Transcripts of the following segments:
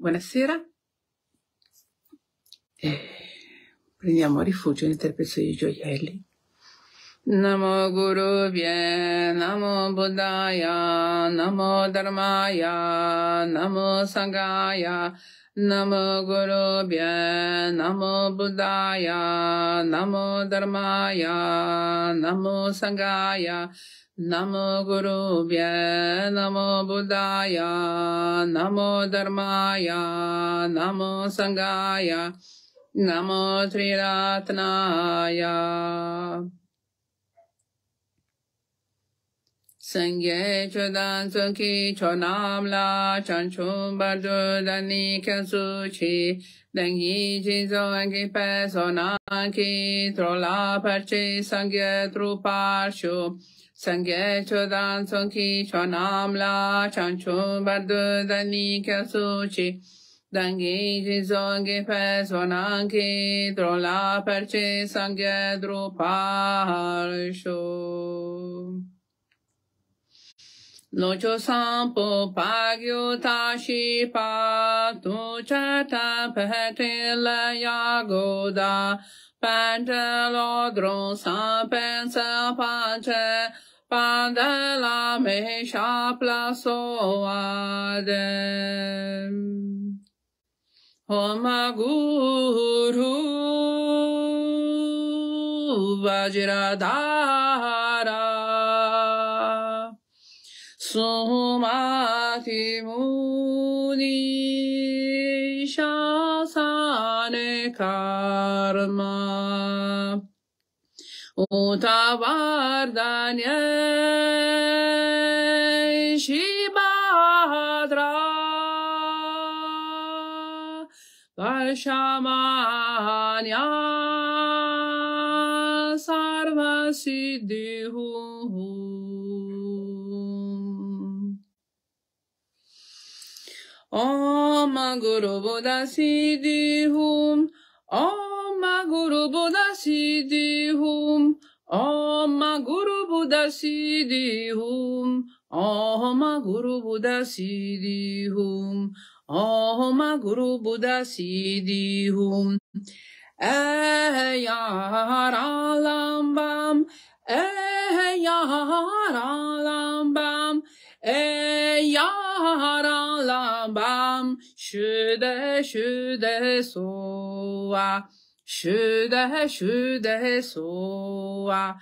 Buonasera. Eh, prendiamo rifugio nel nell'interpretazione dei gioielli. Namo Guru Vye, Namo Buddhaya, Namo Dharmaya, Namo Sanghaya, Namo Guru Vye, Namo Buddhaya, Namo Dharmaya, Namo Sanghaya, Namo Guru Vya, Namo Buddhaya, Namo Dharmaya, Namo Sanghaya, Namo Triratnaya. Sangye chodan suki chonam la chanchum bardu dani Chi dengi jizo anki peso nanki trola perci sangye truparshu Sange chodan sonki chonam la chanchun bardu dani kya suchi. Dangi jizongi pe sonanki drola perci sangye drupar shu. Locho sampo pagyo tashi pa tu chata petila yagoda pantalodron sampensa pancha Padalamisha plasoadem. Homa Guru Vajradhara Sumati Muni Shasane Karma vardan Utavardane Shibhadra Varshamanya Sarvasiddhihum Om Guru Buddha Siddhihum Om Guru Buddha Siddhi Hum. Om Guru Buddha Siddhi Hum. Om Guru Buddha Siddhi Hum. Om Guru Buddha Siddhi Hum. Eyaralambam, eh, eyaralambam, eh, eyaralambam, eh, şüde şüde soa. Shuddha Shuddha Soa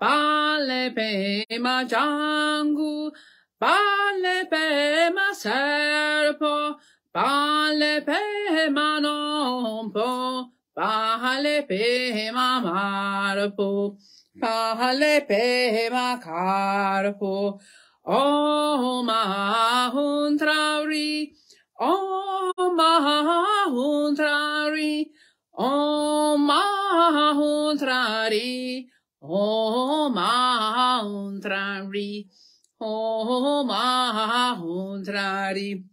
Pale Pema Jangu Pale Pema Serpo Pale Pema Nompo Pale Pema Marpo Pale Pema oh ma. Trari, Oh, ma rile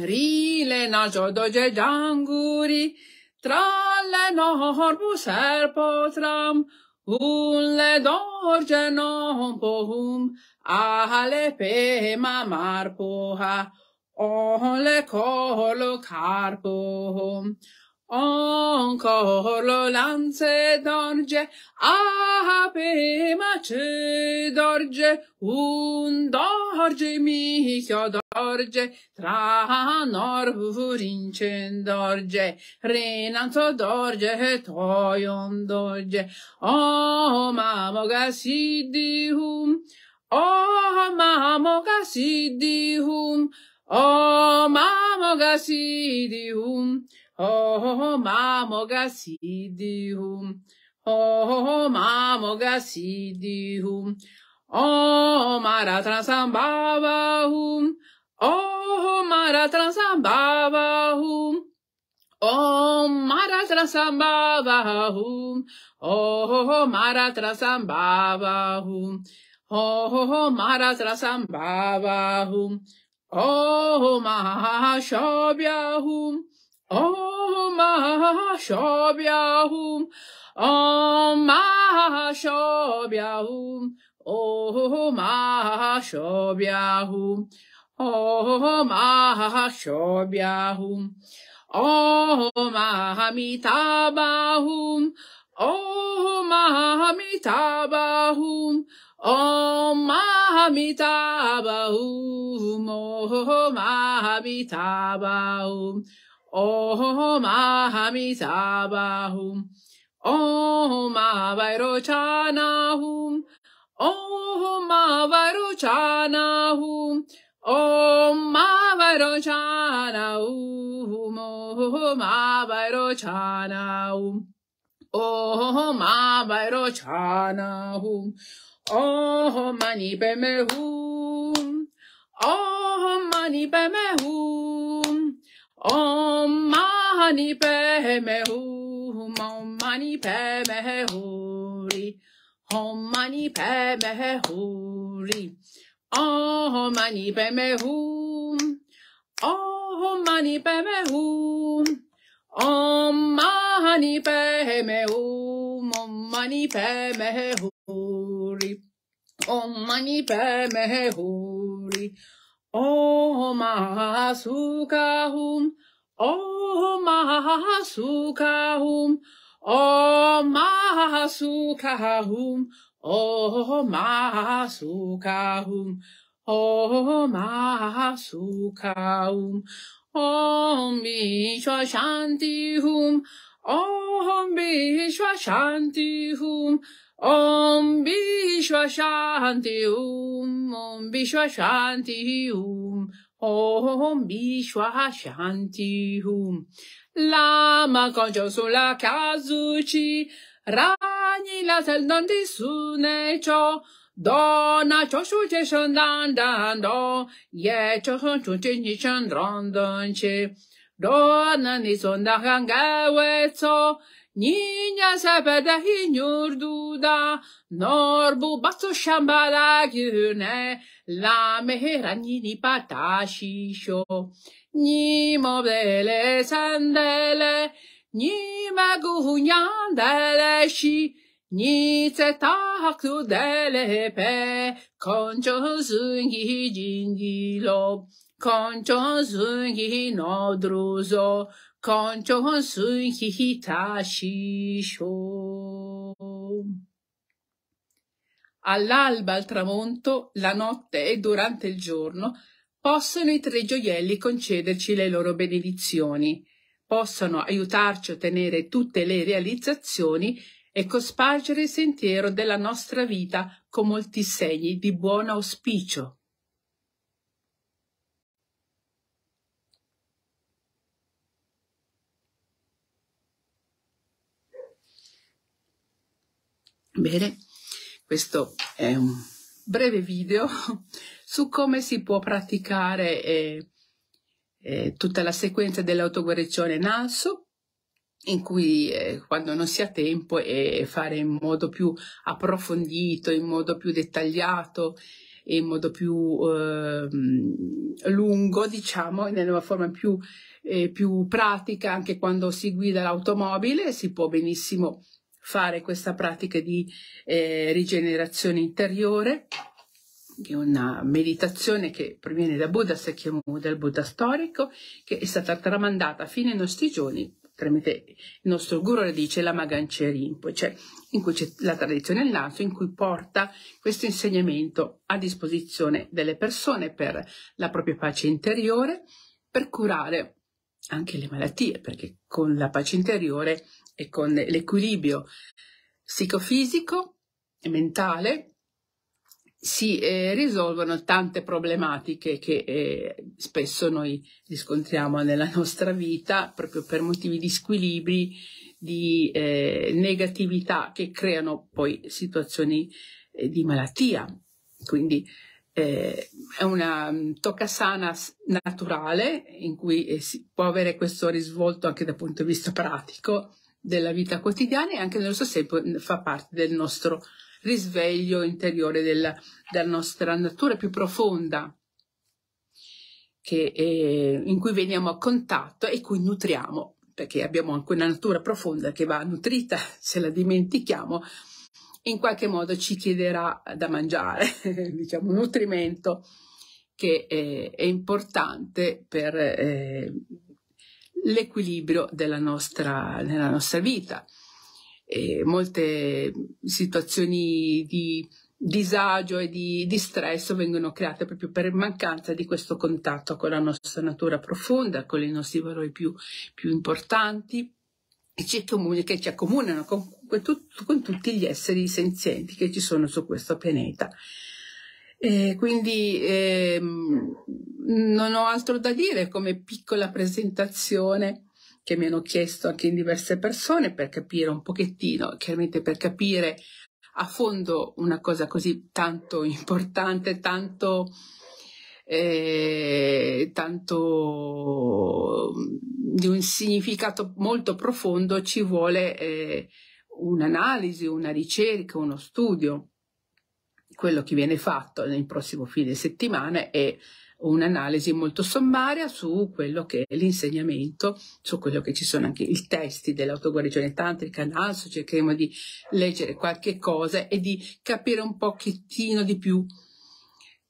na le naso doge janguri. Tra le norbu serpotram. Un le dorje non pohum. A le pe ma marpoha. On le colo carpohum. Ancor lo lance dorge, ape ah, mace dorge, un dorge micio dorge, tra nor furincen dorge, renanzo dorge, toion dorge, o oh, mamo gasidihum, o oh, mamo gasidihum, o oh, mamo gasidihum, Homa mogasidihum. Homa mogasidihum. Homa oh, ratrasambhavahum. Oh, oh, Homa ratrasambhavahum. Homa ratrasambhavahum. Homa ratrasambhavahum. Homa ratrasambhavahum. Homa shobhyahum. Om Shobyahum. Om Shobyahum. Om Shobyahum. Om Shobyahum. Om Amitabahum. Om Amitabahum. Om Amitabahum. Om Amitabahum. Om Ahamisabahum. Om Avarochanahum. Om Avarochanahum. Om Avarochanahum. Om Avarochanahum. Om Avarochanahum. Om Mani Bemehum. Om Mani Bemehum. Om mani padme hum, Om mani padme huri, Om mani padme huri, Om mani padme hum, Om mani padme hum, Om mani padme hum, Om mani padme huri, Om mani padme huri. Om Mahasukahum, Om Mahasukahum, Om Mahasukahum, Om Mahasukahum, Om Mahasukahum, Om Mishwa hum. Om Vishwa Shanti Hum. Om Vishwa Shanti Hum. Om Vishwa Shanti Hum. Om Vishwa Shanti Hum. Lama kończą sula kazuci. Rani lasel non disunecho. Dona choshu cheshon dan dan do. Ye choshon chunchi Dona ni sonda hangaweco, Niña sepede hinyur duda, Norbu basso shambala gyune, La meheranyini patashisho. Ni mobele sandele, Ni maguhunyandele shi, Nice tak tu delepe, Koncho zungi jingilo. Konchon sungi no druzo, konchon sungi hitashisho. All'alba, al tramonto, la notte e durante il giorno, possono i tre gioielli concederci le loro benedizioni, possono aiutarci a ottenere tutte le realizzazioni e cospargere il sentiero della nostra vita con molti segni di buon auspicio. Bene, questo è un breve video su come si può praticare eh, eh, tutta la sequenza dell'autoguarigione naso in cui eh, quando non si ha tempo e fare in modo più approfondito, in modo più dettagliato e in modo più eh, lungo, diciamo, in una forma più, eh, più pratica, anche quando si guida l'automobile, si può benissimo fare questa pratica di eh, rigenerazione interiore, che è una meditazione che proviene da Buddha, si chiama dal Buddha storico, che è stata tramandata fino ai nostri giorni tramite il nostro guru le dice la Magancia Rinpoche, cioè in cui c'è la tradizione del lancio, in cui porta questo insegnamento a disposizione delle persone per la propria pace interiore, per curare anche le malattie, perché con la pace interiore e con l'equilibrio psicofisico e mentale si eh, risolvono tante problematiche che eh, spesso noi riscontriamo nella nostra vita proprio per motivi di squilibri, di eh, negatività che creano poi situazioni eh, di malattia. Quindi eh, è una um, mm, toccasana naturale in cui eh, si può avere questo risvolto anche dal punto di vista pratico della vita quotidiana e anche nello stesso tempo mm, fa parte del nostro risveglio interiore della, della nostra natura più profonda che, eh, in cui veniamo a contatto e cui nutriamo perché abbiamo anche una natura profonda che va nutrita se la dimentichiamo in qualche modo ci chiederà eh, da mangiare, diciamo un nutrimento che è, eh, è importante per eh, l'equilibrio della nostra, della nostra vita. E molte situazioni di disagio e di, di stress vengono create proprio per mancanza di questo contatto con la nostra natura profonda, con i nostri valori più, più importanti e ci, ci accomunano, con con tutti gli esseri senzienti che ci sono su questo pianeta. E quindi ehm, non ho altro da dire come piccola presentazione che mi hanno chiesto anche in diverse persone per capire un pochettino, chiaramente per capire a fondo una cosa così tanto importante, tanto, eh, tanto di un significato molto profondo ci vuole eh, un'analisi, una ricerca, uno studio. Quello che viene fatto nel prossimo fine settimana è un'analisi molto sommaria su quello che è l'insegnamento, su quello che ci sono anche i testi dell'autoguarigione tantrica, NASO, cercheremo di leggere qualche cosa e di capire un pochettino di più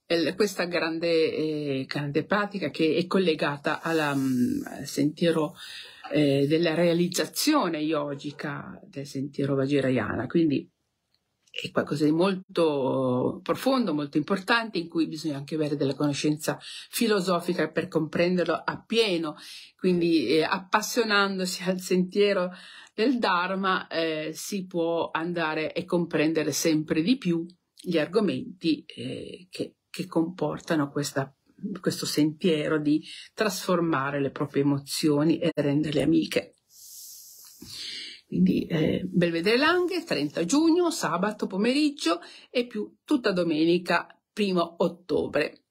eh, questa grande, eh, grande pratica che è collegata mm, al um, sentiero eh, della realizzazione yogica del sentiero Vajrayana, quindi è qualcosa di molto profondo, molto importante, in cui bisogna anche avere della conoscenza filosofica per comprenderlo appieno, quindi eh, appassionandosi al sentiero del Dharma eh, si può andare e comprendere sempre di più gli argomenti eh, che, che comportano questa questo sentiero di trasformare le proprie emozioni e renderle amiche. Quindi eh, Belvedere Langhe, 30 giugno, sabato pomeriggio e più tutta domenica, primo ottobre.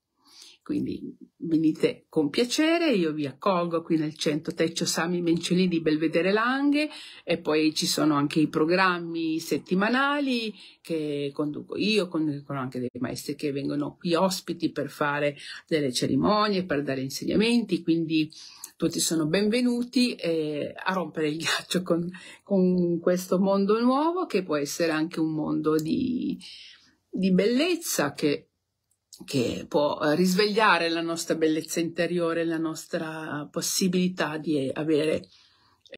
Quindi venite con piacere, io vi accolgo qui nel centro Teccio Sami Menciolini di Belvedere Langhe e poi ci sono anche i programmi settimanali che conduco io, conducono anche dei maestri che vengono qui ospiti per fare delle cerimonie, per dare insegnamenti, quindi tutti sono benvenuti eh, a rompere il ghiaccio con, con, questo mondo nuovo che può essere anche un mondo di, di bellezza che che può eh, risvegliare la nostra bellezza interiore, la nostra possibilità di avere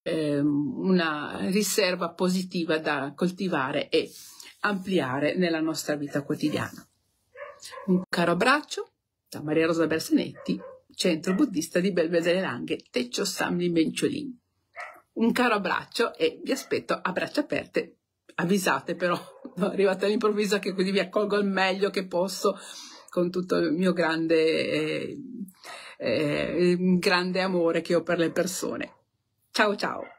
eh, una riserva positiva da coltivare e ampliare nella nostra vita quotidiana. Un caro abbraccio da Maria Rosa Bersanetti, Centro Buddista di Belvedere Langhe, Teccio Samli Menciolini. Un caro abbraccio e vi aspetto a braccia aperte. Avvisate però, no, arrivate all'improvviso che così vi accolgo al meglio che posso con tutto il mio grande, eh, eh, grande amore che ho per le persone. Ciao ciao!